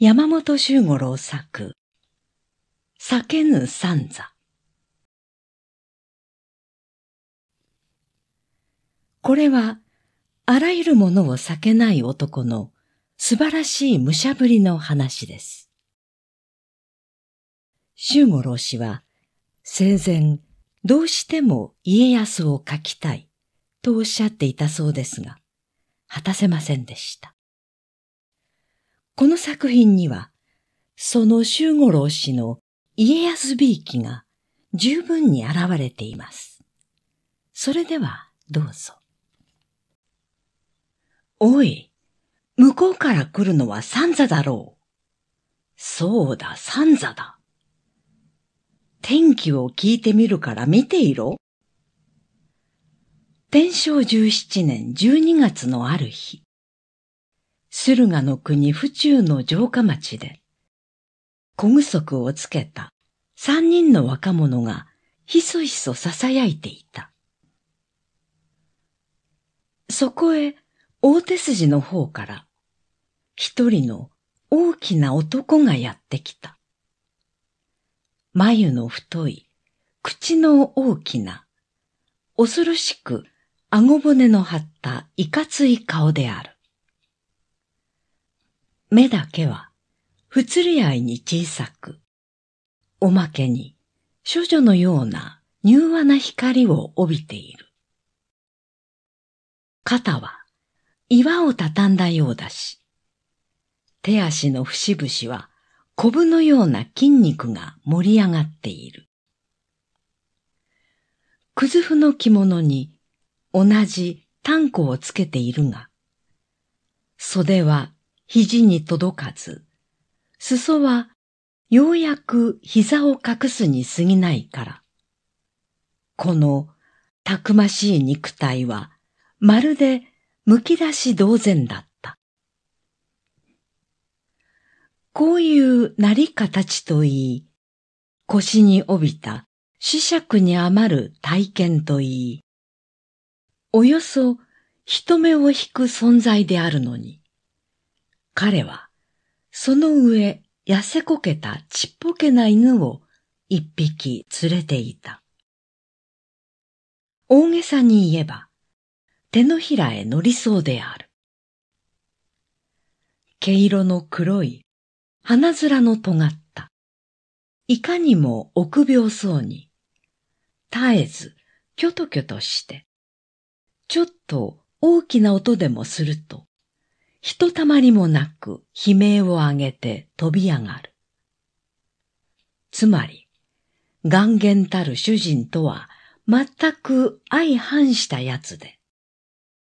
山本周五郎作、叫ぬ三座。これは、あらゆるものを避けない男の素晴らしい武者ぶりの話です。周五郎氏は、生前、どうしても家康を書きたいとおっしゃっていたそうですが、果たせませんでした。この作品には、その周五郎氏の家康びいきが十分に現れています。それではどうぞ。おい、向こうから来るのは三座だろう。そうだ、三座だ。天気を聞いてみるから見ていろ。天正十七年十二月のある日、駿河の国府中の城下町で、小具足をつけた三人の若者がひそひそ囁いていた。そこへ大手筋の方から一人の大きな男がやってきた。眉の太い、口の大きな、恐ろしく顎骨の張ったいかつい顔である。目だけは不釣り合いに小さく、おまけに処女のような柔和な光を帯びている。肩は岩を畳んだようだし、手足の節々はコブのような筋肉が盛り上がっている。くずふの着物に同じ短歌をつけているが、袖は肘に届かず、裾はようやく膝を隠すに過ぎないから。このたくましい肉体はまるでむき出し同然だった。こういうなり形といい、腰に帯びた死尺に余る体験といい、およそ人目を引く存在であるのに、彼は、その上、痩せこけたちっぽけな犬を一匹連れていた。大げさに言えば、手のひらへ乗りそうである。毛色の黒い、鼻面の尖った、いかにも臆病そうに、絶えずキョトキョトして、ちょっと大きな音でもすると、ひとたまりもなく悲鳴を上げて飛び上がる。つまり、眼元たる主人とは全く相反したやつで、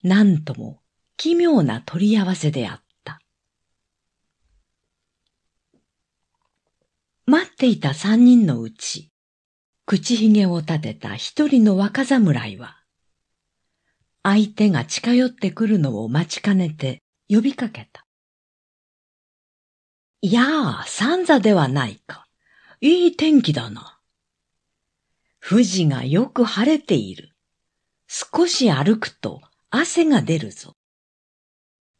なんとも奇妙な取り合わせであった。待っていた三人のうち、口ひげを立てた一人の若侍は、相手が近寄ってくるのを待ちかねて、呼びかけた。いやあ、三座ではないか。いい天気だな。富士がよく晴れている。少し歩くと汗が出るぞ。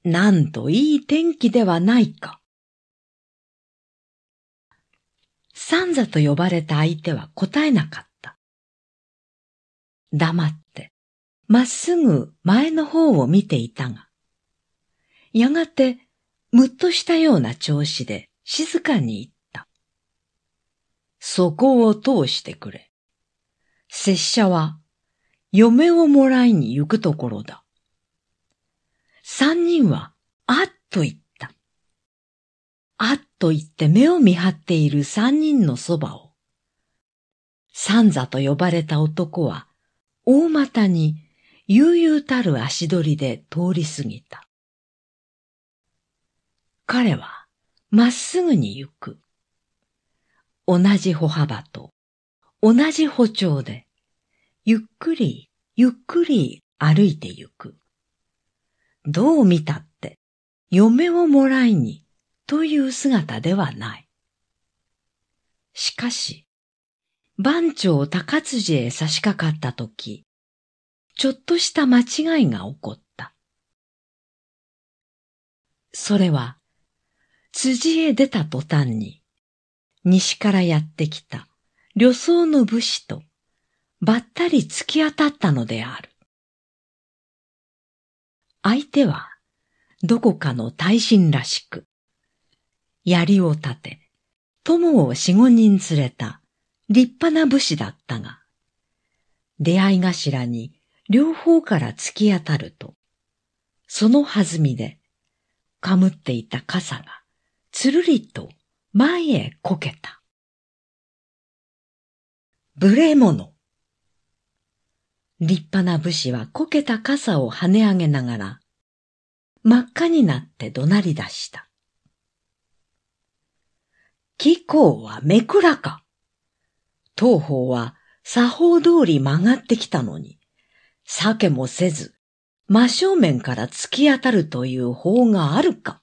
なんといい天気ではないか。三座と呼ばれた相手は答えなかった。黙って、まっすぐ前の方を見ていたが、やがて、むっとしたような調子で静かに言った。そこを通してくれ。拙者は、嫁をもらいに行くところだ。三人は、あっと言った。あっと言って目を見張っている三人のそばを。三座と呼ばれた男は、大股に悠々たる足取りで通り過ぎた。彼はまっすぐに行く。同じ歩幅と同じ歩調で、ゆっくりゆっくり歩いて行く。どう見たって、嫁をもらいにという姿ではない。しかし、番長高辻へ差し掛かったとき、ちょっとした間違いが起こった。それは、辻へ出た途端に、西からやってきた旅僧の武士とばったり突き当たったのである。相手はどこかの大臣らしく、槍を立て、友を四五人連れた立派な武士だったが、出会い頭に両方から突き当たると、その弾みでかむっていた傘がつるりと前へこけた。ブレの。立派な武士はこけた傘を跳ね上げながら、真っ赤になって怒鳴り出した。貴公はめくらか。東方は作法通り曲がってきたのに、避けもせず、真正面から突き当たるという法があるか。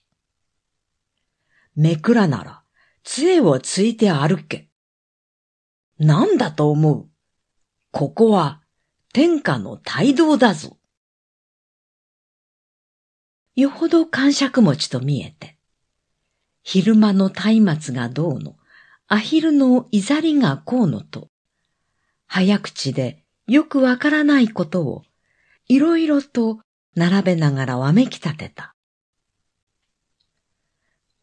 めくらなら、杖をついて歩け。なんだと思うここは天下の大道だぞ。よほど感触ちと見えて、昼間の松明がどうの、アヒルのいざりがこうのと、早口でよくわからないことを、いろいろと並べながらわめき立てた。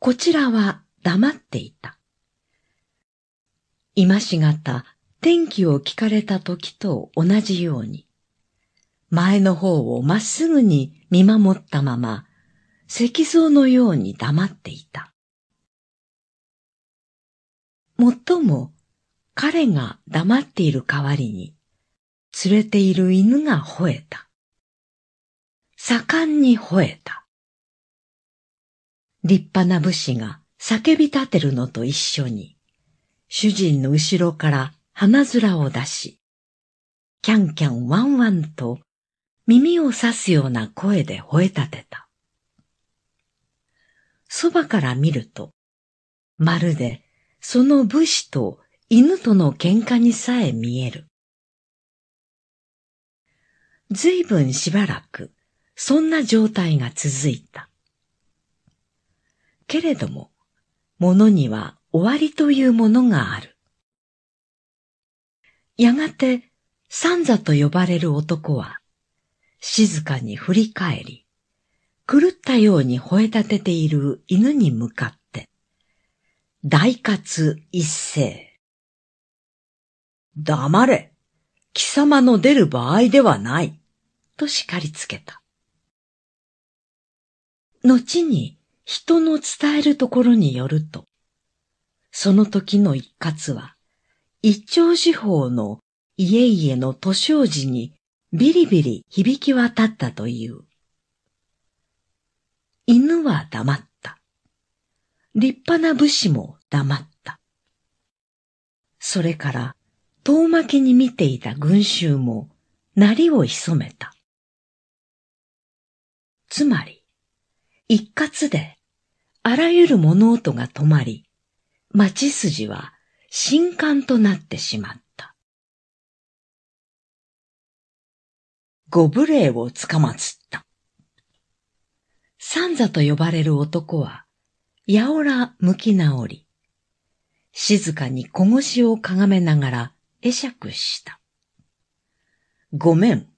こちらは黙っていた。今しがた天気を聞かれた時と同じように、前の方をまっすぐに見守ったまま、石像のように黙っていた。もっとも彼が黙っている代わりに、連れている犬が吠えた。盛んに吠えた。立派な武士が叫び立てるのと一緒に、主人の後ろから花面を出し、キャンキャンワンワンと耳を刺すような声で吠え立てた。そばから見ると、まるでその武士と犬との喧嘩にさえ見える。ずいぶんしばらく、そんな状態が続いた。けれども、物には終わりというものがある。やがて、三座と呼ばれる男は、静かに振り返り、狂ったように吠え立てている犬に向かって、大活一斉。黙れ貴様の出る場合ではないと叱りつけた。後に、人の伝えるところによると、その時の一括は、一朝四方の家々の都商時にビリビリ響き渡ったという。犬は黙った。立派な武士も黙った。それから、遠巻きに見ていた群衆も、なりを潜めた。つまり、一括で、あらゆる物音が止まり、町筋は新刊となってしまった。ご無礼をつかまつった。三座と呼ばれる男は、やおら向き直り、静かに小腰をかがめながら会釈した。ごめん。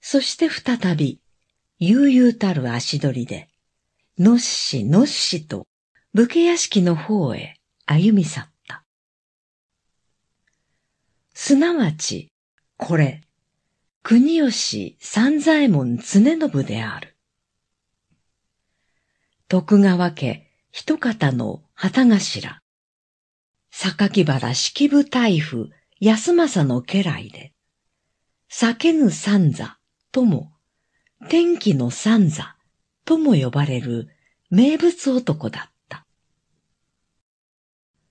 そして再び、悠々たる足取りで、のっしのっしと武家屋敷の方へ歩み去った。すなわち、これ、国吉三左衛門常信である。徳川家一方の旗頭、榊原式部大夫安政の家来で、酒ぬ三座とも天気の三座とも呼ばれる名物男だった。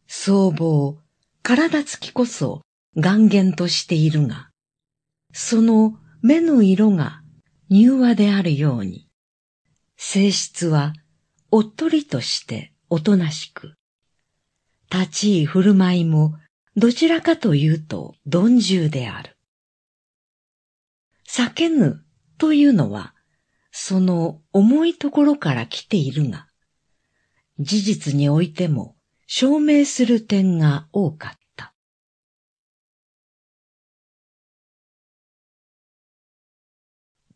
僧帽、体つきこそ眼元としているが、その目の色が柔和であるように、性質はおっとりとしておとなしく、立ち居振る舞いもどちらかというと鈍重である。叫ぬというのは、その重いところから来ているが、事実においても証明する点が多かった。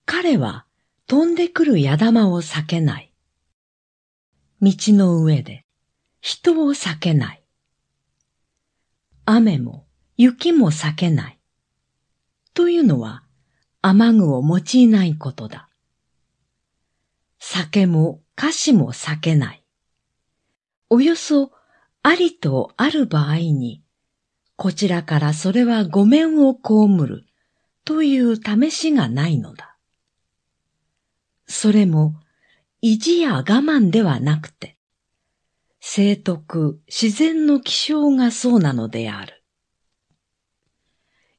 彼は飛んでくる矢玉を避けない。道の上で人を避けない。雨も雪も避けない。というのは雨具を用いないことだ。酒も菓子も避けない。およそありとある場合に、こちらからそれはごめんをこむるという試しがないのだ。それも意地や我慢ではなくて、生徳、自然の気象がそうなのである。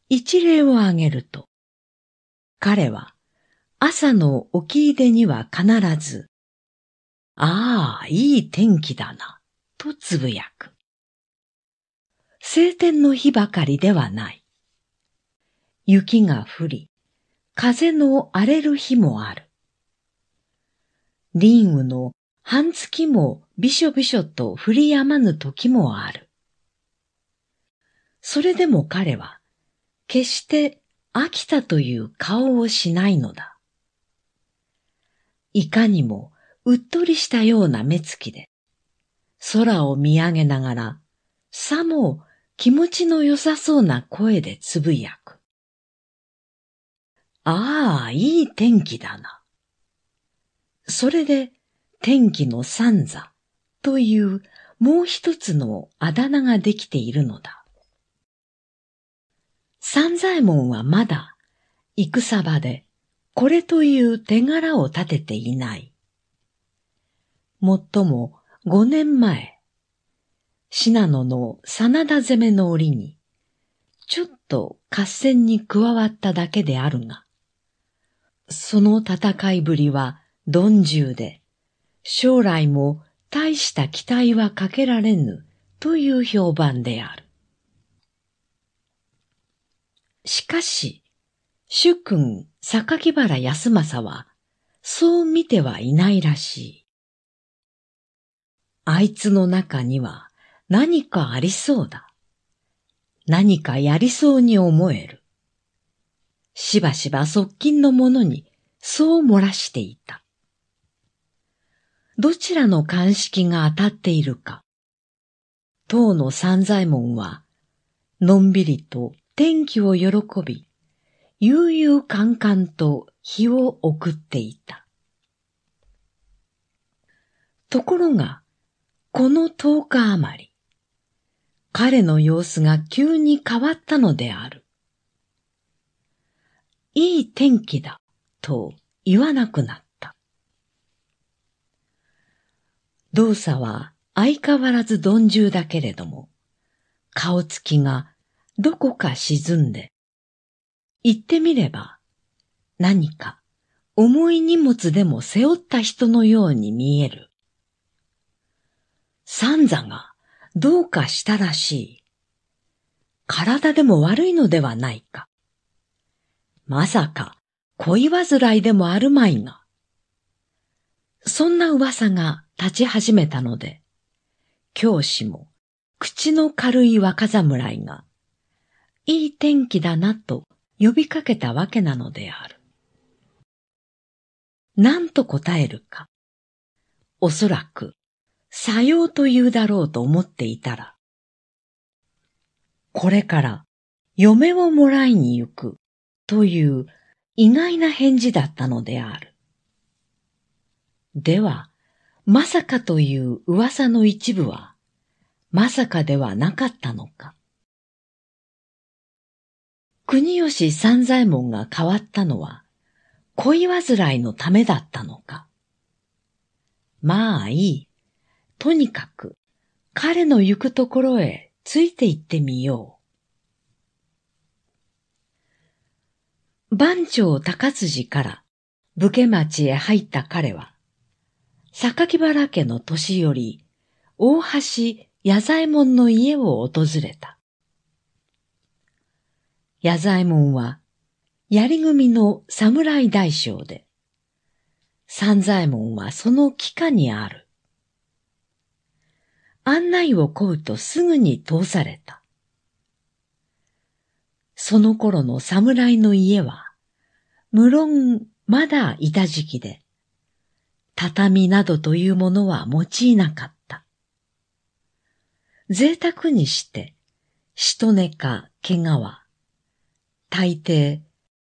一例を挙げると、彼は朝のおき出には必ず、ああ、いい天気だな、とつぶやく。晴天の日ばかりではない。雪が降り、風の荒れる日もある。林雨の半月もびしょびしょと降りやまぬ時もある。それでも彼は決して飽きたという顔をしないのだ。いかにもうっとりしたような目つきで、空を見上げながら、さも気持ちの良さそうな声でつぶやく。ああ、いい天気だな。それで、天気の三座というもう一つのあだ名ができているのだ。三左衛門はまだ、戦場で、これという手柄を立てていない。もっとも、五年前、信濃の真田攻めの折に、ちょっと合戦に加わっただけであるが、その戦いぶりは、鈍重で、将来も大した期待はかけられぬという評判である。しかし、主君、榊原康政は、そう見てはいないらしい。あいつの中には何かありそうだ。何かやりそうに思える。しばしば側近の者にそう漏らしていた。どちらの鑑識が当たっているか。当の三左衛門は、のんびりと天気を喜び、悠々カンカンと日を送っていた。ところが、この10日余り、彼の様子が急に変わったのである。いい天気だと言わなくなった。動作は相変わらず鈍重だけれども、顔つきがどこか沈んで、言ってみれば、何か重い荷物でも背負った人のように見える。三座がどうかしたらしい。体でも悪いのではないか。まさか恋煩いでもあるまいが。そんな噂が立ち始めたので、教師も口の軽い若侍がいい天気だなと呼びかけたわけなのである。何と答えるか。おそらく、さようと言うだろうと思っていたら、これから嫁をもらいに行くという意外な返事だったのである。では、まさかという噂の一部は、まさかではなかったのか。国吉三左衛門が変わったのは、恋煩いのためだったのか。まあいい。とにかく、彼の行くところへついて行ってみよう。番長高辻から武家町へ入った彼は、榊原家の年寄り、大橋矢左衛門の家を訪れた。矢左衛門は、槍組の侍大将で、三左衛門はその機下にある。案内を請うとすぐに通された。その頃の侍の家は、無論まだいた時期で、畳などというものは用いなかった。贅沢にして、しとねか毛皮、大抵、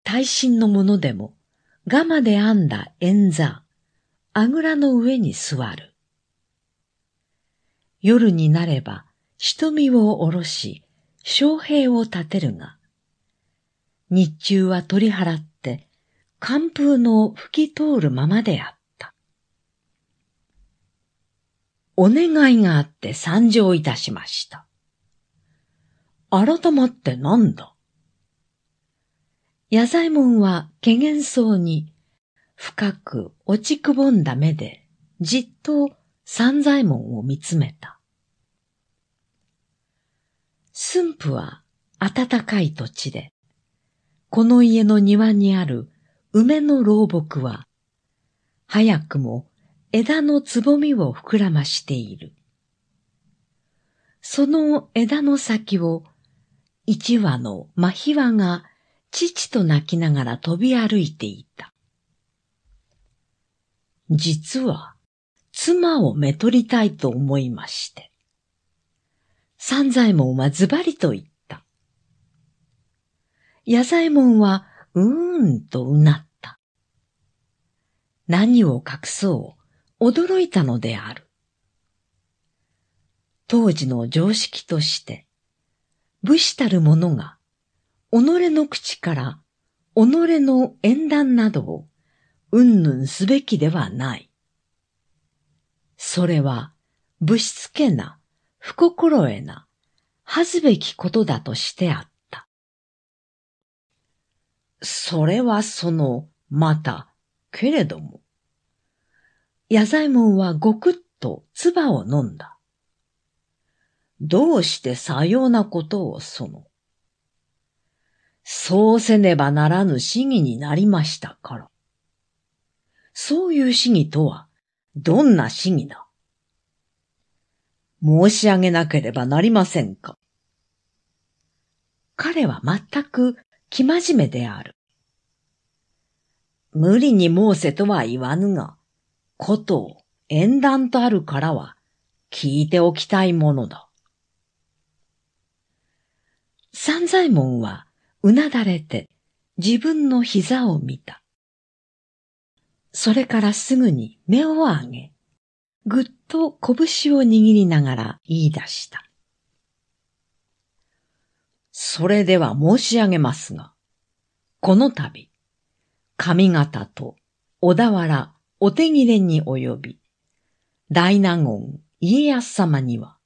耐震のものでも、ガマで編んだ円座、あぐらの上に座る。夜になれば、瞳を下ろし、将兵を立てるが、日中は取り払って、寒風の吹き通るままであった。お願いがあって参上いたしました。改まってなんだ野左衛門はけげんそうに、深く落ちくぼんだ目で、じっと三左衛門を見つめた。駿府は暖かい土地で、この家の庭にある梅の老木は、早くも枝のつぼみを膨らましている。その枝の先を一羽の真ヒワが父と泣きながら飛び歩いていた。実は、妻をめとりたいと思いまして。三左衛門はズバリと言った。矢左衛門は、うーんとうなった。何を隠そう、驚いたのである。当時の常識として、武士たる者が己の口から、己の縁談などを、うんぬんすべきではない。それは、ぶしつけな、不心得な、恥ずべきことだとしてあった。それはその、また、けれども。野左衛門はごくっと唾を飲んだ。どうしてさようなことをその、そうせねばならぬ主義になりましたから。そういう主義とは、どんな主義だ申し上げなければなりませんか。彼は全く生真面目である。無理に申せとは言わぬが、ことを縁談とあるからは聞いておきたいものだ。三左衛門はうなだれて自分の膝を見た。それからすぐに目を上げ、ぐっと拳を握りながら言い出した。それでは申し上げますが、この度、上方と小田原お手切れに及び、大納言家康様には、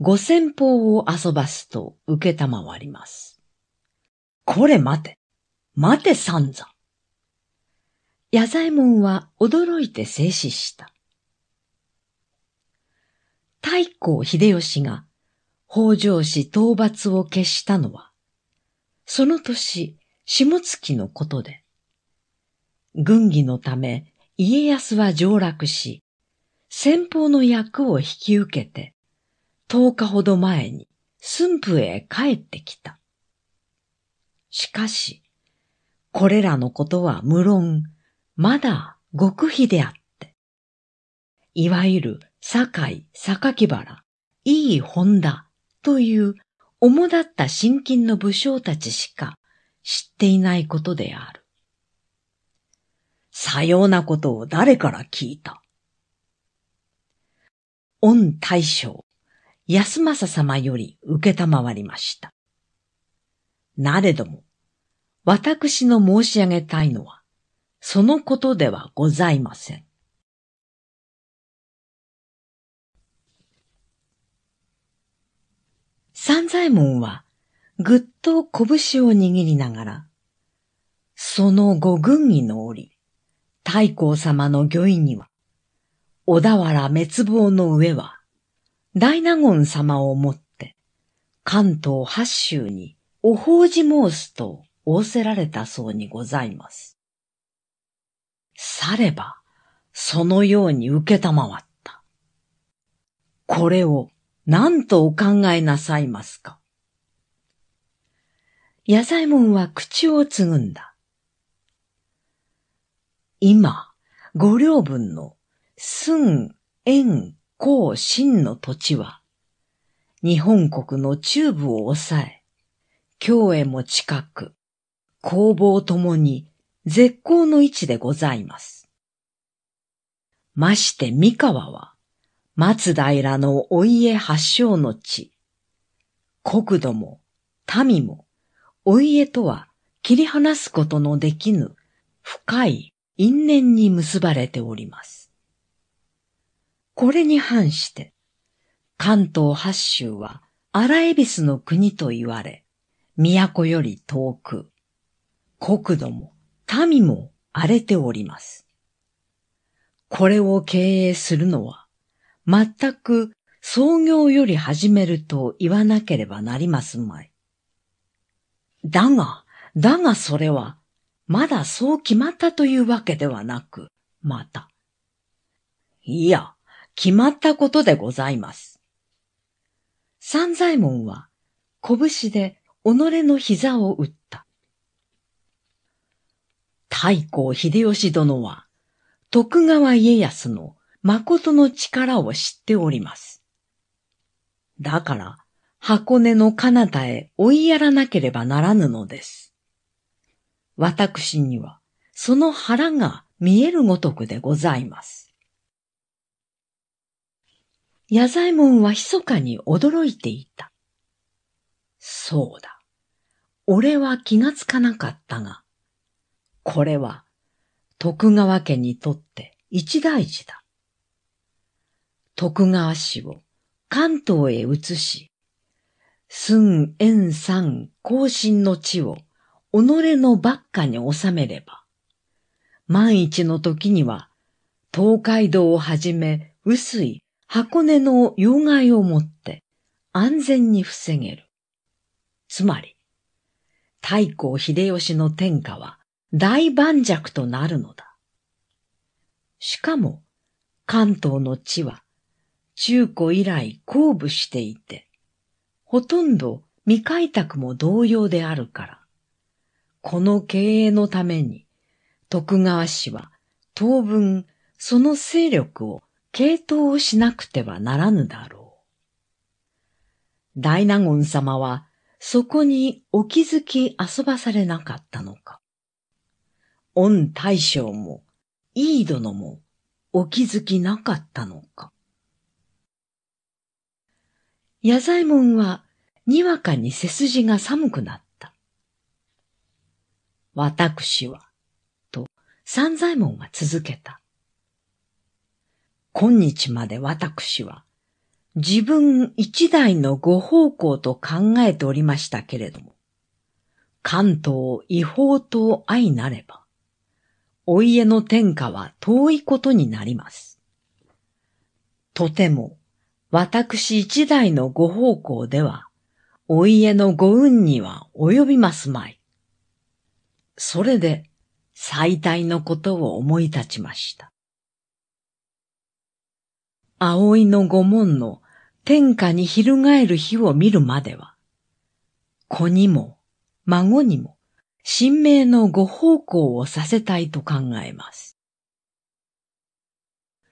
五千方を遊ばすと受けたまわります。これ待て。待て三座。矢左衛門は驚いて静止した。太閤秀吉が北条氏討伐を決したのは、その年、下月のことで、軍議のため家康は上洛し、先方の役を引き受けて、10日ほど前に駿府へ帰ってきた。しかし、これらのことは無論、まだ極秘であって。いわゆる、堺、榊原、いい本田という主だった新金の武将たちしか知っていないことである。さようなことを誰から聞いた恩大将、安政様より受けたまわりました。なれども、私の申し上げたいのは、そのことではございません。三左衛門は、ぐっと拳を握りながら、その御軍儀の折、太閤様の御意には、小田原滅亡の上は、大納言様をもって、関東八州にお法事申すと仰せられたそうにございます。されば、そのように受けたまわった。これを何とお考えなさいますか野左衛門は口をつぐんだ。今、五両分の寸、円、甲、真の土地は、日本国の中部を抑え、京へも近く、工房ともに絶好の位置でございます。まして三河は、松平のお家発祥の地。国土も民もお家とは切り離すことのできぬ深い因縁に結ばれております。これに反して、関東八州は荒恵比寿の国と言われ、都より遠く、国土も民も荒れております。これを経営するのは、全く創業より始めると言わなければなりますまい。だが、だがそれは、まだそう決まったというわけではなく、また。いや、決まったことでございます。三左衛門は、拳で己の膝を打った。太閤秀吉殿は、徳川家康の誠の力を知っております。だから、箱根の彼方へ追いやらなければならぬのです。私には、その腹が見えるごとくでございます。矢左衛門は密かに驚いていた。そうだ。俺は気がつかなかったが、これは徳川家にとって一大事だ。徳川氏を関東へ移し、寸遠山更進の地を己のばっかに収めれば、万一の時には東海道をはじめ薄い箱根の要害をもって安全に防げる。つまり、太閤秀吉の天下は大盤石となるのだ。しかも、関東の地は中古以来公布していて、ほとんど未開拓も同様であるから、この経営のために徳川氏は当分その勢力を継統しなくてはならぬだろう。大納言様はそこにお気づき遊ばされなかったのか。恩大将も、いい殿も、お気づきなかったのか。野左衛門は、にわかに背筋が寒くなった。私は、と、三左衛門は続けた。今日まで私は、自分一代のご奉公と考えておりましたけれども、関東違法と相なれば、お家の天下は遠いことになります。とても、私一代のご奉公では、お家のご運には及びますまい。それで、最大のことを思い立ちました。葵の御門の天下に翻る日を見るまでは、子にも孫にも神明のご奉公をさせたいと考えます。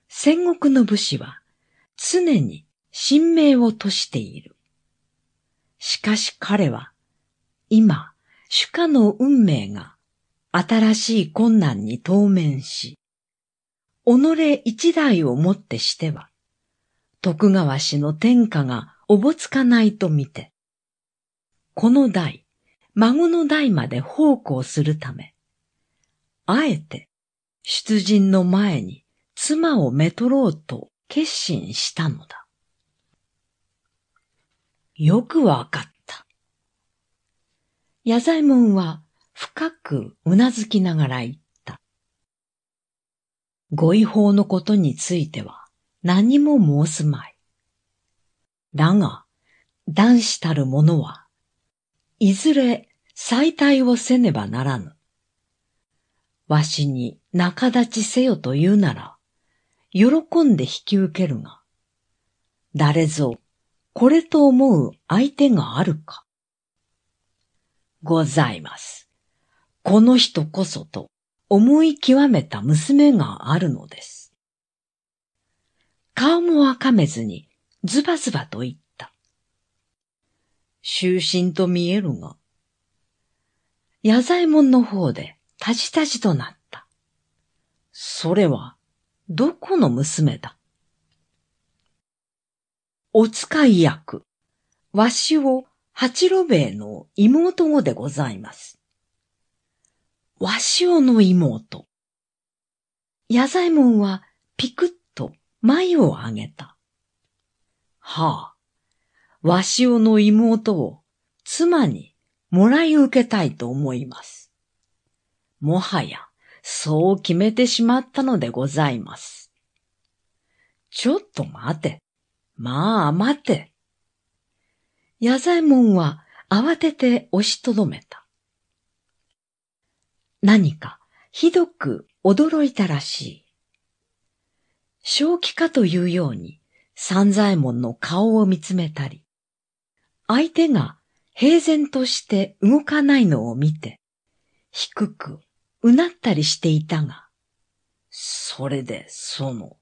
戦国の武士は常に神明をとしている。しかし彼は今主家の運命が新しい困難に当面し、己一代をもってしては徳川氏の天下がおぼつかないと見て、この代、孫の代まで奉公するため、あえて出陣の前に妻をめとろうと決心したのだ。よくわかった。矢左衛門は深くうなずきながら言った。ご違法のことについては、何も申すまい。だが、男子たる者は、いずれ再退をせねばならぬ。わしに仲立ちせよと言うなら、喜んで引き受けるが、誰ぞ、これと思う相手があるか。ございます。この人こそと思い極めた娘があるのです。顔もわかめずに、ズバズバと言った。終身と見えるが、矢左衛門の方で、たじたじとなった。それは、どこの娘だお使い役、わしを八郎兵衛の妹語でございます。わしをの妹。矢左衛門はピクッ眉を上げた。はあ、わしおの妹を妻にもらい受けたいと思います。もはや、そう決めてしまったのでございます。ちょっと待て。まあ待て。矢左衛門は慌てて押しとどめた。何かひどく驚いたらしい。正気かというように三左衛門の顔を見つめたり、相手が平然として動かないのを見て、低くうなったりしていたが、それでその、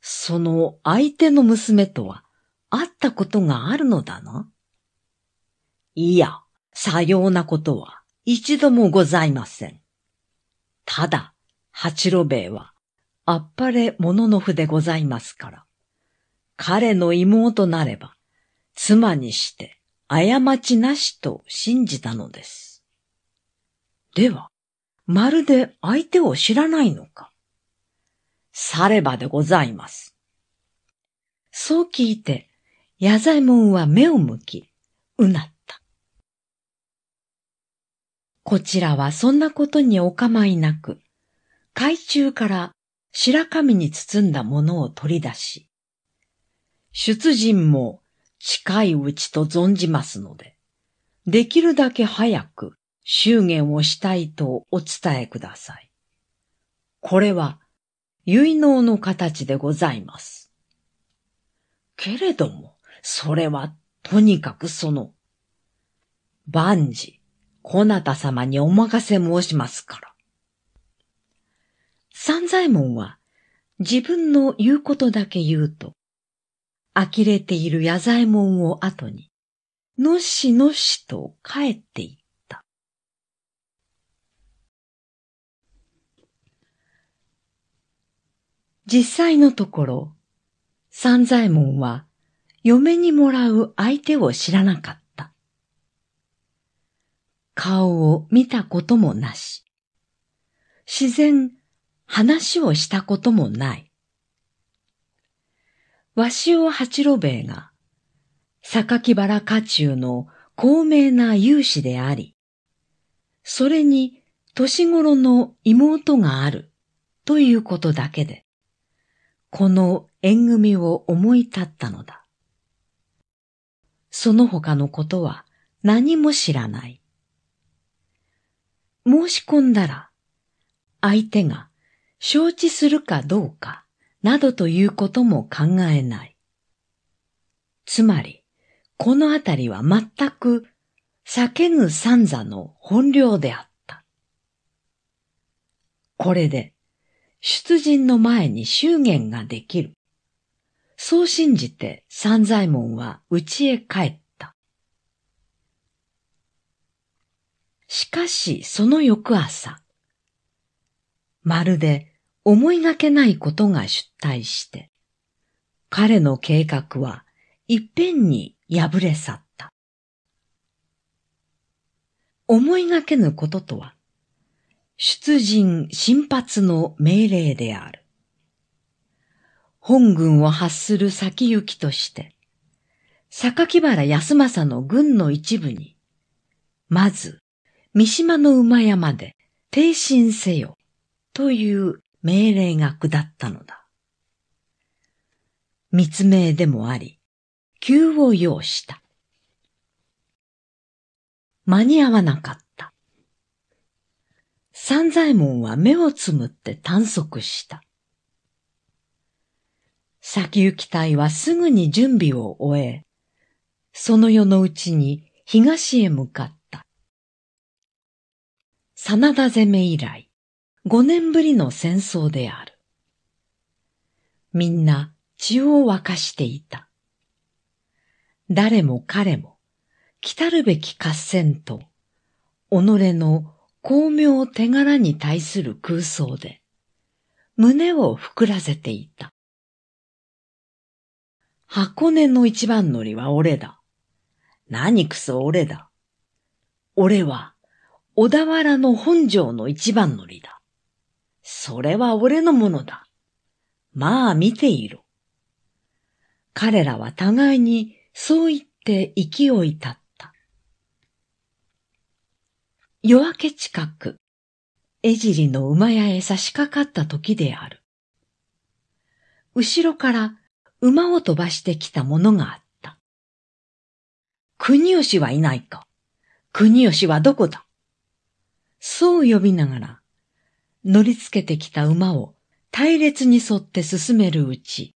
その相手の娘とは会ったことがあるのだないや、さようなことは一度もございません。ただ、八郎兵衛はあっぱれもののふでございますから。彼の妹なれば、妻にして、過ちなしと信じたのです。では、まるで相手を知らないのか。さればでございます。そう聞いて、矢左衛門は目を向き、うなった。こちらはそんなことにお構いなく、海中から白紙に包んだものを取り出し、出陣も近いうちと存じますので、できるだけ早く祝言をしたいとお伝えください。これは結納の形でございます。けれども、それはとにかくその、万事、こなた様にお任せ申しますから。三左衛門は自分の言うことだけ言うと、呆れている矢左衛門を後に、のしのしと帰っていった。実際のところ、三左衛門は嫁にもらう相手を知らなかった。顔を見たこともなし。自然話をしたこともない。鷲尾八郎兵衛が、榊原家中の高名な勇士であり、それに年頃の妹があるということだけで、この縁組を思い立ったのだ。その他のことは何も知らない。申し込んだら、相手が承知するかどうか、などということも考えない。つまり、このあたりは全く叫ぐ三座の本領であった。これで、出陣の前に祝言ができる。そう信じて三左衛門は家へ帰った。しかしその翌朝、まるで思いがけないことが出退して、彼の計画は一遍に破れ去った。思いがけぬこととは、出陣新発の命令である。本軍を発する先行きとして、榊原康政の軍の一部に、まず、三島の馬山で、停身せよという命令が下ったのだ。密命でもあり、急を要した。間に合わなかった。三左衛門は目をつむって探索した。先行き隊はすぐに準備を終え、その夜のうちに東へ向かった。真田攻め以来、五年ぶりの戦争である。みんな血を沸かしていた。誰も彼も、来たるべき合戦と、己の巧妙手柄に対する空想で、胸を膨らせていた。箱根の一番乗りは俺だ。何くそ俺だ。俺は小田原の本城の一番乗りだ。それは俺のものだ。まあ見ていろ。彼らは互いにそう言って勢い立った。夜明け近く、江尻の馬屋へ差し掛かった時である。後ろから馬を飛ばしてきたものがあった。国吉はいないか国吉はどこだそう呼びながら、乗りつけてきた馬を隊列に沿って進めるうち、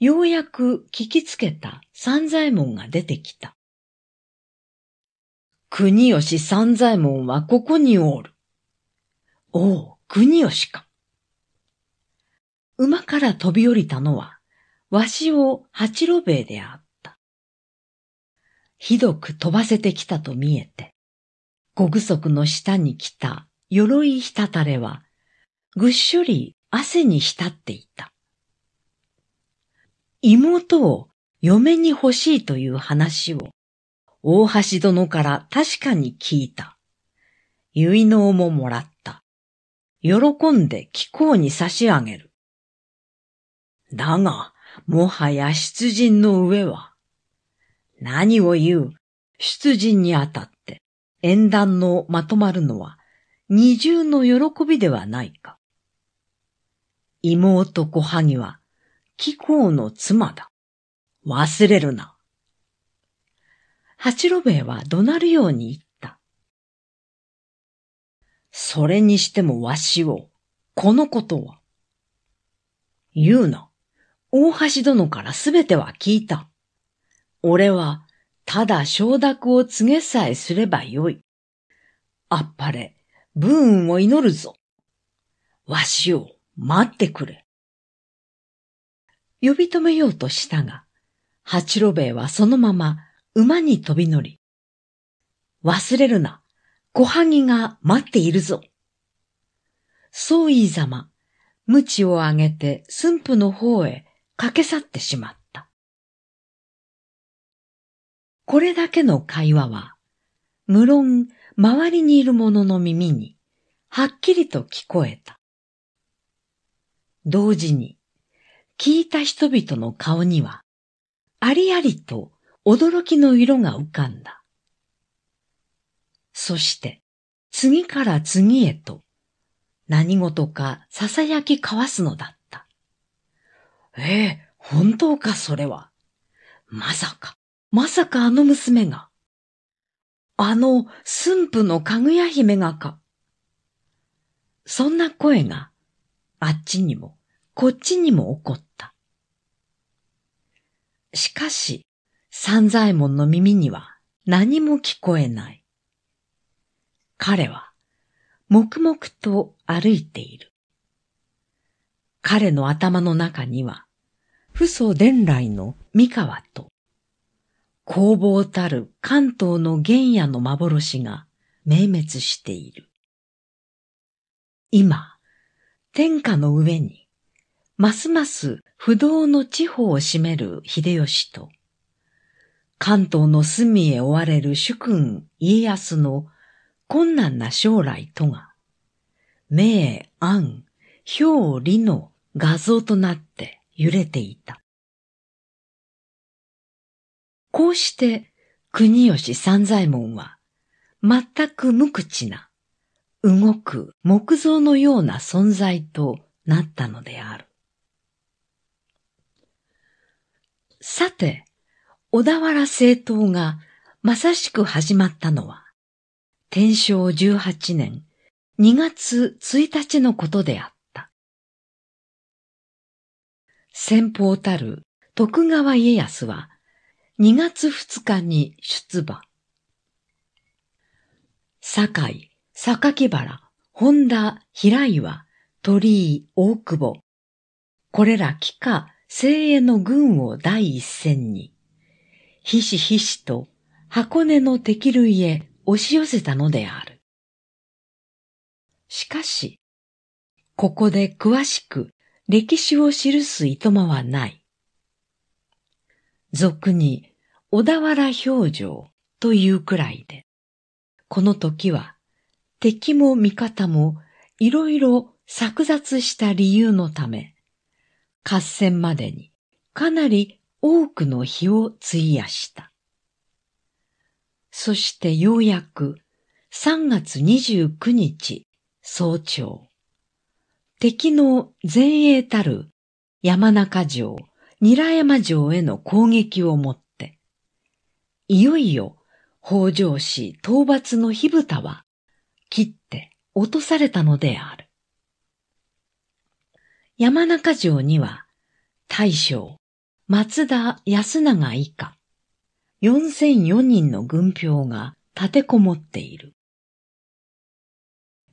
ようやく聞きつけた三左衛門が出てきた。国吉三左衛門はここにおる。おう、国吉か。馬から飛び降りたのは、わしを八路兵衛であった。ひどく飛ばせてきたと見えて、ご具足の下に来た鎧ひたたれは、ぐっしょり汗に浸っていた。妹を嫁に欲しいという話を、大橋殿から確かに聞いた。結納ももらった。喜んで貴公に差し上げる。だが、もはや出陣の上は、何を言う、出陣にあたって、縁談のまとまるのは二重の喜びではないか。妹小萩は、貴公の妻だ。忘れるな。八郎兵衛は怒鳴るように言った。それにしてもわしを、このことは。言うな。大橋殿からすべては聞いた。俺は、ただ承諾を告げさえすればよい。あっぱれ、ブーンを祈るぞ。わしを待ってくれ。呼び止めようとしたが、八郎兵衛はそのまま馬に飛び乗り、忘れるな、小萩が待っているぞ。そう言いざま、鞭をあげて駿府の方へ駆け去ってしまった。これだけの会話は、無論周りにいる者の耳に、はっきりと聞こえた。同時に、聞いた人々の顔には、ありありと驚きの色が浮かんだ。そして、次から次へと、何事か囁き交わすのだった。ええ、本当かそれは。まさか、まさかあの娘が、あの駿府のかぐや姫がか。そんな声があっちにもこっちにも起こった。しかし、三左衛門の耳には何も聞こえない。彼は黙々と歩いている。彼の頭の中には、不祖伝来の三河と工房たる関東の原野の幻が明滅している。今、天下の上に、ますます不動の地方を占める秀吉と、関東の隅へ追われる主君家康の困難な将来とが、明暗、表裏の画像となって揺れていた。こうして国吉三左衛門は全く無口な動く木造のような存在となったのである。さて、小田原政党がまさしく始まったのは、天正十八年二月一日のことであった。先方たる徳川家康は2月2日に出馬。堺、榊原、本田、平岩、鳥居、大久保。これら帰化、精鋭の軍を第一線に、ひしひしと箱根の敵類へ押し寄せたのである。しかし、ここで詳しく歴史を記すいとまはない。俗に小田原表情というくらいで、この時は敵も味方もいろいろ錯雑した理由のため、合戦までにかなり多くの日を費やした。そしてようやく3月29日早朝、敵の前衛たる山中城韮山城への攻撃をもって、いよいよ北条氏討伐の火蓋は切って落とされたのである。山中城には大将、松田安永以下、4004人の軍票が立てこもっている。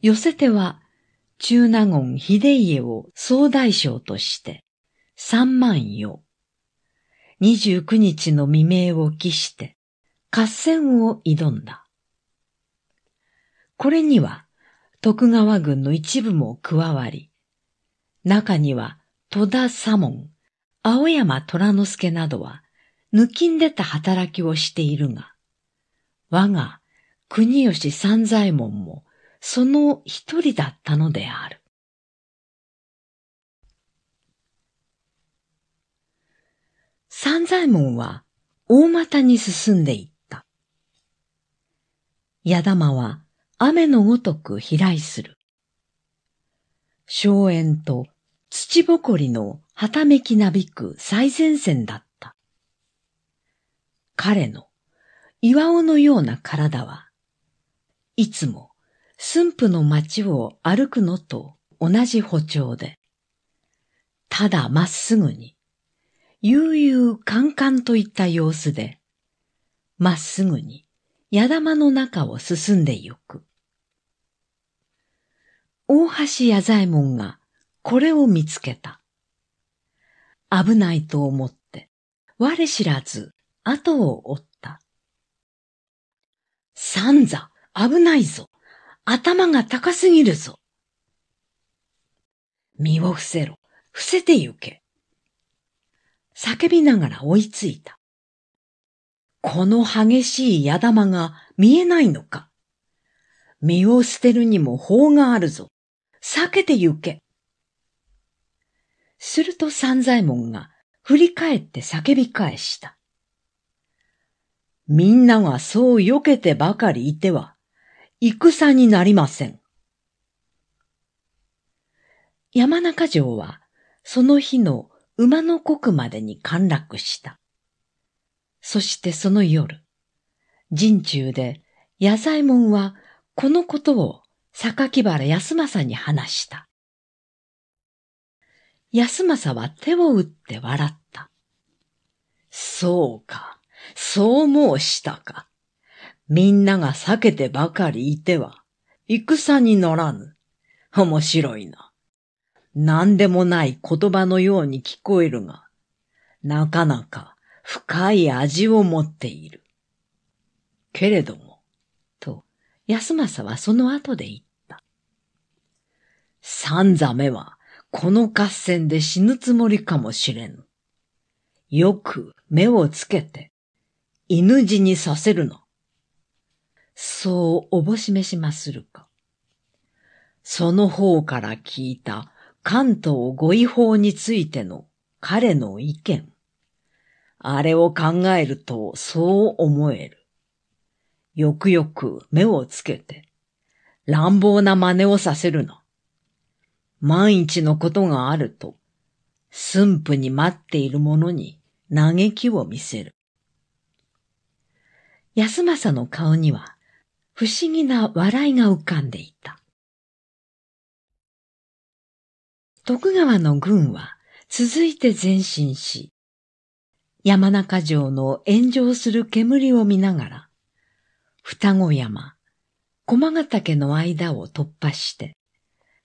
寄せては中納言秀家を総大将として、三万よ。二十九日の未明を期して、合戦を挑んだ。これには、徳川軍の一部も加わり、中には戸田左門、青山虎之助などは、抜きんでた働きをしているが、我が国吉三左衛門もその一人だったのである。三左衛門は大股に進んでいった。矢玉は雨のごとく飛来する。荘園と土ぼこりのはためきなびく最前線だった。彼の岩尾のような体はいつも駿府の町を歩くのと同じ歩調で、ただまっすぐに悠々カンカンといった様子で、まっすぐに矢玉の中を進んでゆく。大橋矢左衛門がこれを見つけた。危ないと思って、我知らず後を追った。三座、危ないぞ。頭が高すぎるぞ。身を伏せろ。伏せて行け。叫びながら追いついた。この激しい矢玉が見えないのか身を捨てるにも法があるぞ。避けて行け。すると三左衛門が振り返って叫び返した。みんながそう避けてばかりいては、戦になりません。山中城は、その日の馬の国までに陥落した。そしてその夜、陣中で野左衛門はこのことを榊原康政に話した。康政は手を打って笑った。そうか、そう申したか。みんなが避けてばかりいては、戦にならぬ。面白いな。何でもない言葉のように聞こえるが、なかなか深い味を持っている。けれども、と、安政はその後で言った。三座目は、この合戦で死ぬつもりかもしれぬ。よく目をつけて、犬死にさせるの。そうおぼしめしまするか。その方から聞いた関東御違法についての彼の意見。あれを考えるとそう思える。よくよく目をつけて、乱暴な真似をさせるな。万一のことがあると、駿府に待っている者に嘆きを見せる。安政の顔には不思議な笑いが浮かんでいた。徳川の軍は続いて前進し、山中城の炎上する煙を見ながら、双子山、駒ヶ岳の間を突破して、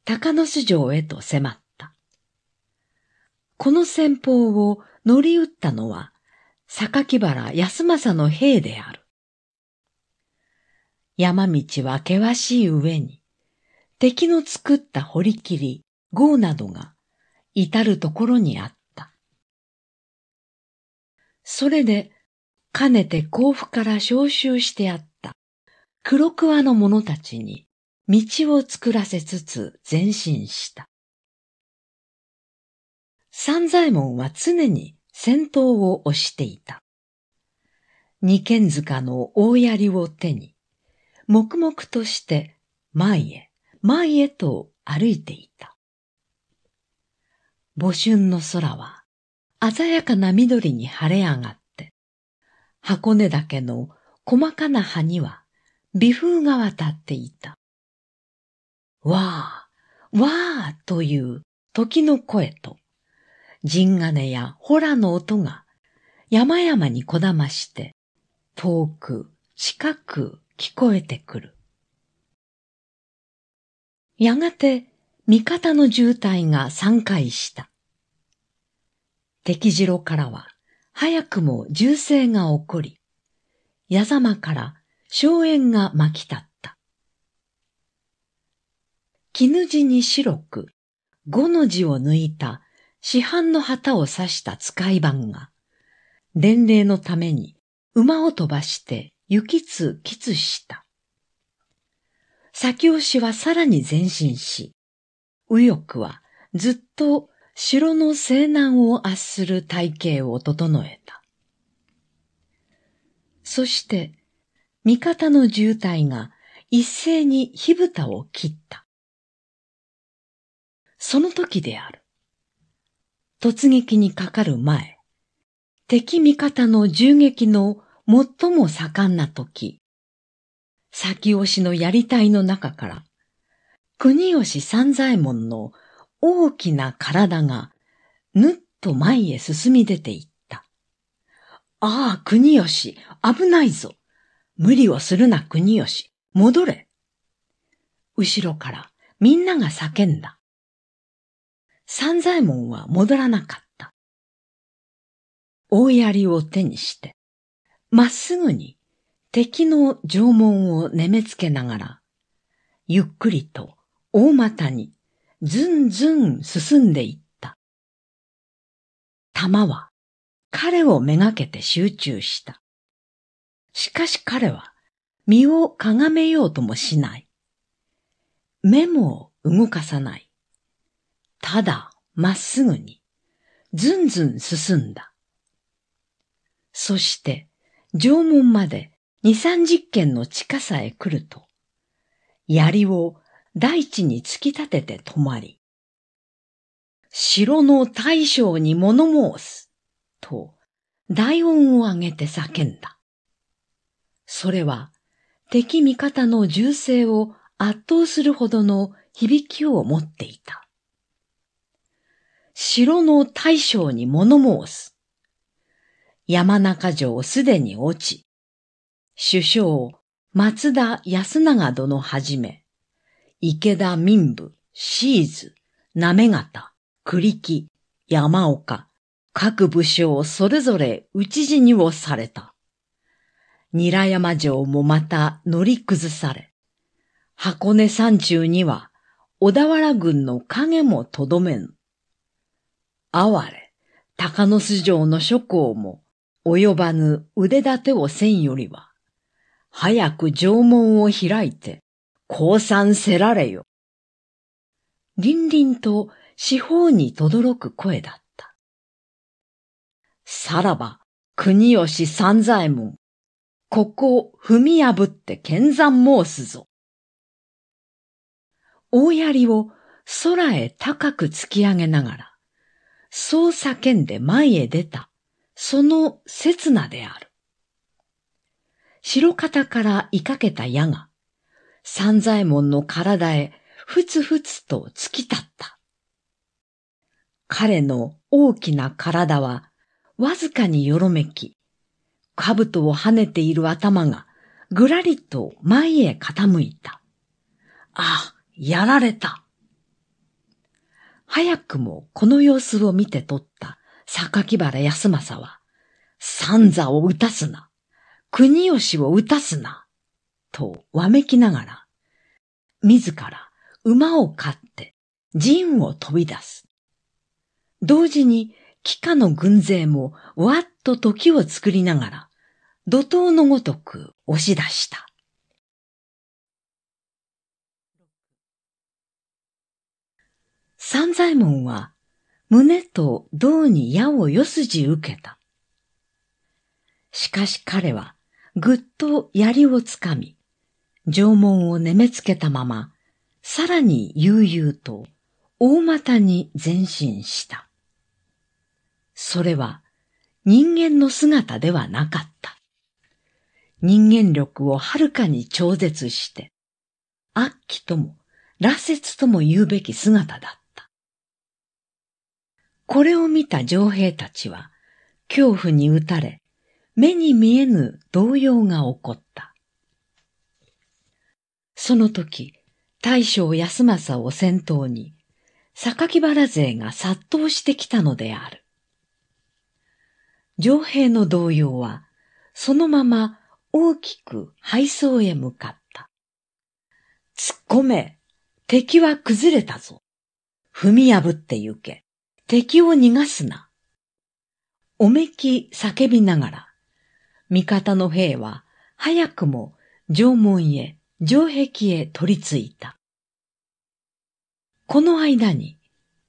高野巣城へと迫った。この戦法を乗り打ったのは、榊原康政の兵である。山道は険しい上に、敵の作った堀切り、号などが至るところにあった。それで、かねて甲府から招集してあった黒桑の者たちに道を作らせつつ前進した。三左衛門は常に先頭を押していた。二軒塚の大槍を手に、黙々として前へ前へと歩いていた。母春の空は鮮やかな緑に晴れ上がって、箱根岳の細かな葉には微風が渡っていた。わあ、わあという時の声と、陣金やホラの音が山々にこだまして、遠く、近く聞こえてくる。やがて味方の渋滞が3回した。敵城からは早くも銃声が起こり、矢様から荘園が巻き立った。絹地に白く、五の字を抜いた市販の旗を刺した使い番が、伝令のために馬を飛ばして行きつ、きつした。先押しはさらに前進し、右翼はずっと城の西南を圧する体系を整えた。そして、味方の渋滞が一斉に火蓋を切った。その時である。突撃にかかる前、敵味方の銃撃の最も盛んな時、先押しのやりたいの中から国吉三左衛門の大きな体がぬっと前へ進み出ていった。ああ、国吉、危ないぞ。無理をするな、国吉。戻れ。後ろからみんなが叫んだ。三左衛門は戻らなかった。大槍を手にして、まっすぐに敵の城門をねめつけながら、ゆっくりと大股に、ずんずん進んでいった。玉は、彼をめがけて集中した。しかし彼は、身をかがめようともしない。目も動かさない。ただ、まっすぐに、ずんずん進んだ。そして、縄文まで二三十軒の地下さえ来ると、槍を大地に突き立てて止まり、城の大将に物申す、と大音を上げて叫んだ。それは敵味方の銃声を圧倒するほどの響きを持っていた。城の大将に物申す。山中城すでに落ち、首相松田安長殿はじめ、池田民部、シーズ、なめがた、栗木、山岡、各武将それぞれ討ち死にをされた。ニラ山城もまた乗り崩され、箱根山中には小田原軍の影もとどめぬ。哀れ、鷹野巣城の諸侯も及ばぬ腕立てをせんよりは、早く城門を開いて、降参せられよ。りんりんと四方に轟く声だった。さらば、国吉三左衛門、ここ踏み破って剣山申すぞ。大槍を空へ高く突き上げながら、そう叫んで前へ出た、その刹那である。白方からいかけた矢が、三左衛門の体へふつふつと突き立った。彼の大きな体はわずかによろめき、兜を跳ねている頭がぐらりと前へ傾いた。あ、やられた。早くもこの様子を見て取った榊原康政は、三座を打たすな、国吉を打たすな、とわめきながら、自ら馬を飼って陣を飛び出す。同時に帰化の軍勢もわっと時を作りながら、怒涛のごとく押し出した。三左衛門は胸と胴に矢を四筋受けた。しかし彼はぐっと槍をつかみ、縄文をねめつけたまま、さらに悠々と大股に前進した。それは人間の姿ではなかった。人間力をはるかに超絶して、悪鬼とも羅刹とも言うべき姿だった。これを見た上兵たちは恐怖に打たれ、目に見えぬ動揺が起こった。その時、大将安政を先頭に、榊原勢が殺到してきたのである。上兵の動揺は、そのまま大きく敗走へ向かった。突っ込め敵は崩れたぞ。踏み破って行け。敵を逃がすな。おめき叫びながら、味方の兵は早くも城門へ城壁へ取り付いた。この間に、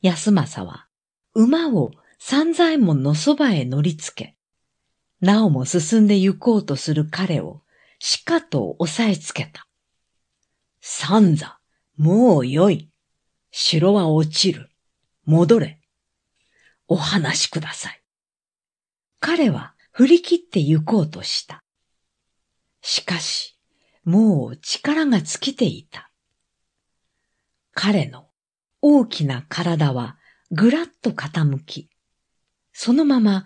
安政は、馬を三左衛門のそばへ乗りつけ、なおも進んで行こうとする彼を、しかと押さえつけた。三座、もうよい。城は落ちる。戻れ。お話しください。彼は振り切って行こうとした。しかし、もう力が尽きていた。彼の大きな体はぐらっと傾き、そのまま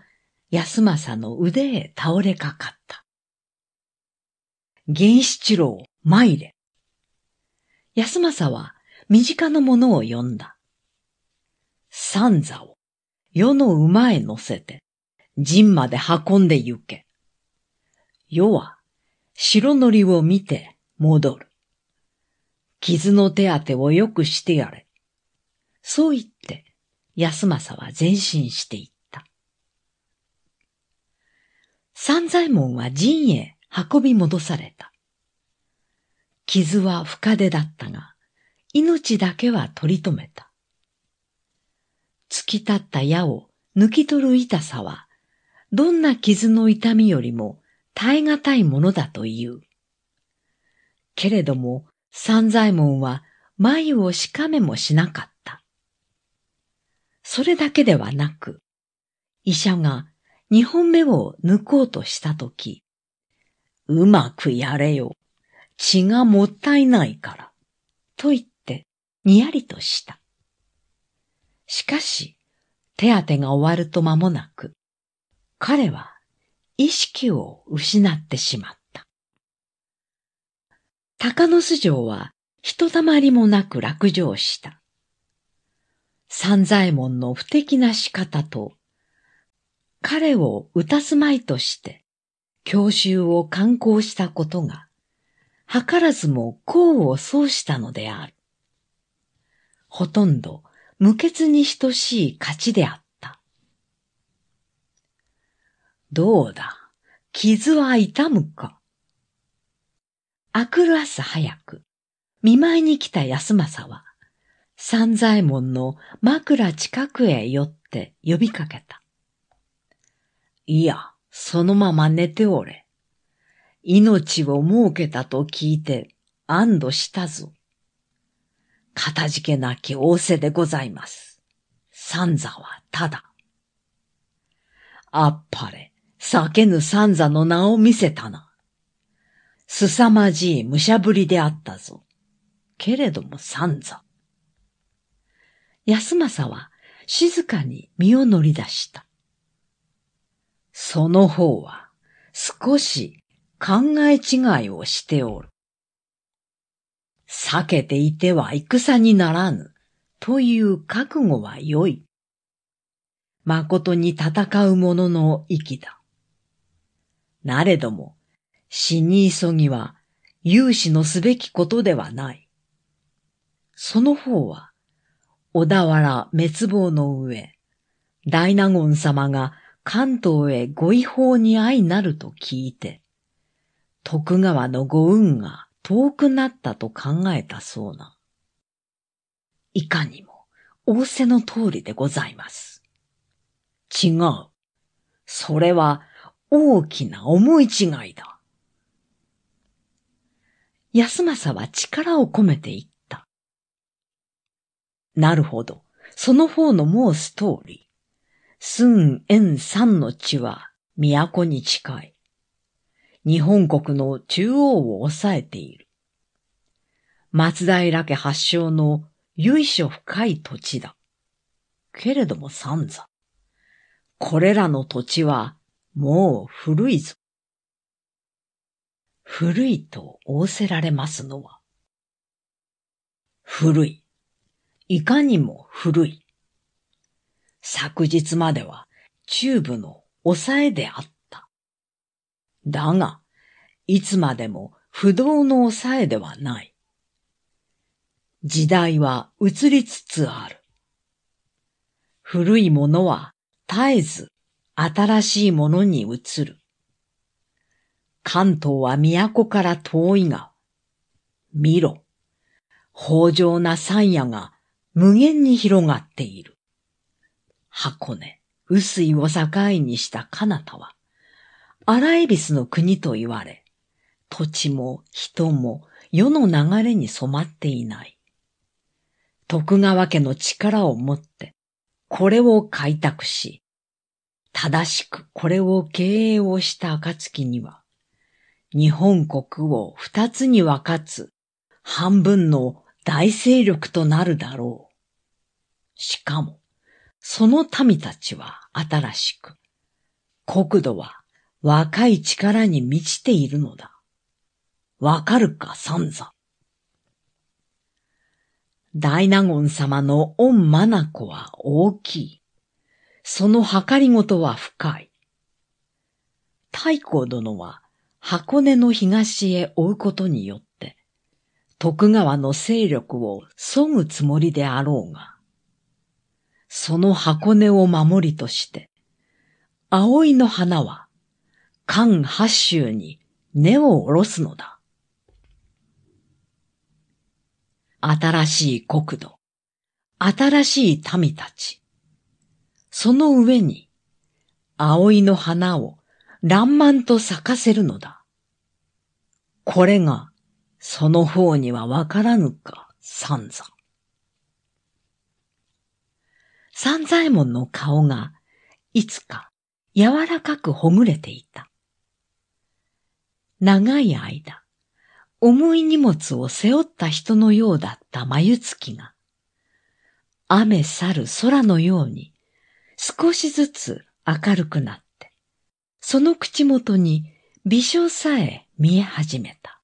安政の腕へ倒れかかった。源七郎、参れ。安政は身近なものを呼んだ。三座を世の馬へ乗せて、陣まで運んで行け。世は白のりを見て戻る。傷の手当てをよくしてやれ。そう言って、安政は前進していった。三左衛門は陣へ運び戻された。傷は深手だったが、命だけは取り留めた。突き立った矢を抜き取る痛さは、どんな傷の痛みよりも耐え難いものだという。けれども、三左衛門は眉をしかめもしなかった。それだけではなく、医者が二本目を抜こうとしたとき、うまくやれよ。血がもったいないから。と言って、にやりとした。しかし、手当てが終わると間もなく、彼は意識を失ってしまった。鷹の巣城はひとたまりもなく落城した。三左衛門の不敵な仕方と、彼を歌すまいとして教習を刊行したことが、図らずも功を奏したのである。ほとんど無欠に等しい勝ちであった。どうだ傷は痛むか明くる朝早く、見舞いに来た安政は、三左衛門の枕近くへ寄って呼びかけた。いや、そのまま寝ておれ。命を設けたと聞いて安堵したぞ。かたじけなき仰せでございます。三座はただ。あっぱれ。けぬ三座の名を見せたな。すさまじい武者ぶりであったぞ。けれども三座。安政は静かに身を乗り出した。その方は少し考え違いをしておる。避けていては戦にならぬという覚悟は良い。誠に戦う者の息だ。なれども、死に急ぎは勇士のすべきことではない。その方は、小田原滅亡の上、大納言様が関東へご違法に相なると聞いて、徳川のご運が遠くなったと考えたそうな。いかにも、仰せの通りでございます。違う。それは大きな思い違いだ。安政は力を込めて言った。なるほど。その方のもうストーリー。寸円三の地は都に近い。日本国の中央を抑えている。松平家発祥の由緒深い土地だ。けれども三座。これらの土地はもう古いぞ。古いと仰せられますのは、古い。いかにも古い。昨日まではチューブの抑えであった。だが、いつまでも不動の抑えではない。時代は移りつつある。古いものは絶えず新しいものに移る。関東は都から遠いが、見ろ、豊穣な山野が無限に広がっている。箱根、薄いを境にした彼方は、荒恵比寿の国と言われ、土地も人も世の流れに染まっていない。徳川家の力を持って、これを開拓し、正しくこれを経営をした暁には、日本国を二つに分かつ半分の大勢力となるだろう。しかも、その民たちは新しく、国土は若い力に満ちているのだ。わかるか、三座。大納言様の御マナコは大きい。その計りごとは深い。太鼓殿は箱根の東へ追うことによって、徳川の勢力を削ぐつもりであろうが、その箱根を守りとして、葵の花は、関八州に根を下ろすのだ。新しい国土、新しい民たち、その上に、葵の花を爛漫と咲かせるのだ。これが、その方にはわからぬか、三座。三左衛門の顔が、いつか柔らかくほぐれていた。長い間、重い荷物を背負った人のようだった眉月が、雨去る空のように少しずつ明るくなって、その口元に微笑さえ見え始めた。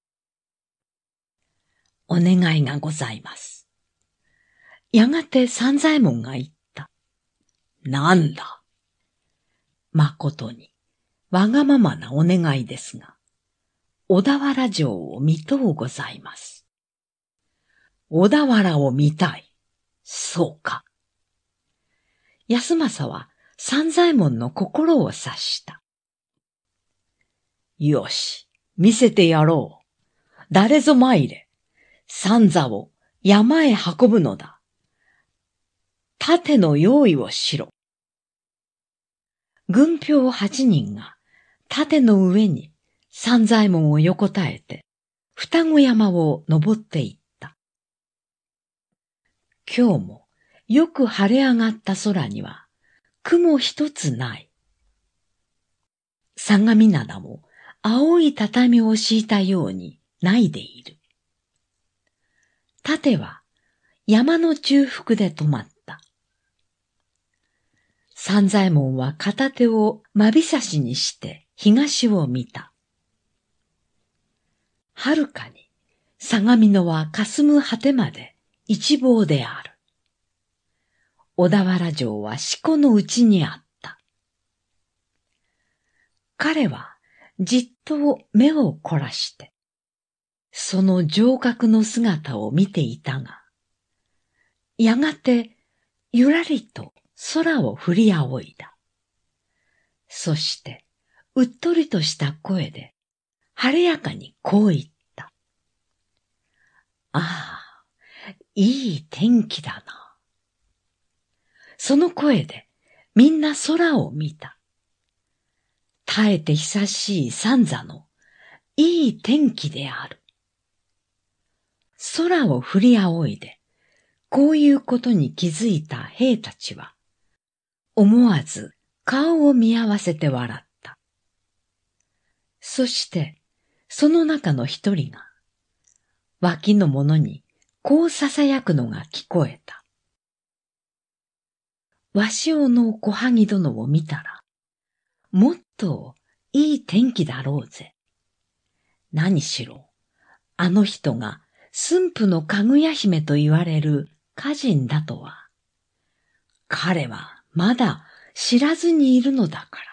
お願いがございます。やがて三左衛門が言った。なんだ。誠に、わがままなお願いですが、小田原城を見とうございます。小田原を見たい。そうか。安政は三左衛門の心を察した。よし、見せてやろう。誰ぞ参れ。三座を山へ運ぶのだ。盾の用意をしろ。軍票八人が盾の上に三左衛門を横たえて、双子山を登っていった。今日もよく晴れ上がった空には、雲一つない。相模灘も青い畳を敷いたようにないでいる。盾は山の中腹で止まった。三左衛門は片手をまびさしにして東を見た。はるかに相模野は霞む果てまで一望である。小田原城は四股のうちにあった。彼はじっと目を凝らして、その城郭の姿を見ていたが、やがてゆらりと空を振り仰いだ。そして、うっとりとした声で、晴れやかにこう言った。ああ、いい天気だな。その声で、みんな空を見た。耐えて久しい三座の、いい天気である。空を振り仰いで、こういうことに気づいた兵たちは、思わず顔を見合わせて笑った。そして、その中の一人が、脇の者にこう囁くのが聞こえた。わしおの小萩殿を見たら、もっといい天気だろうぜ。何しろ、あの人が駿府のかぐや姫と言われる歌人だとは。彼はまだ知らずにいるのだから。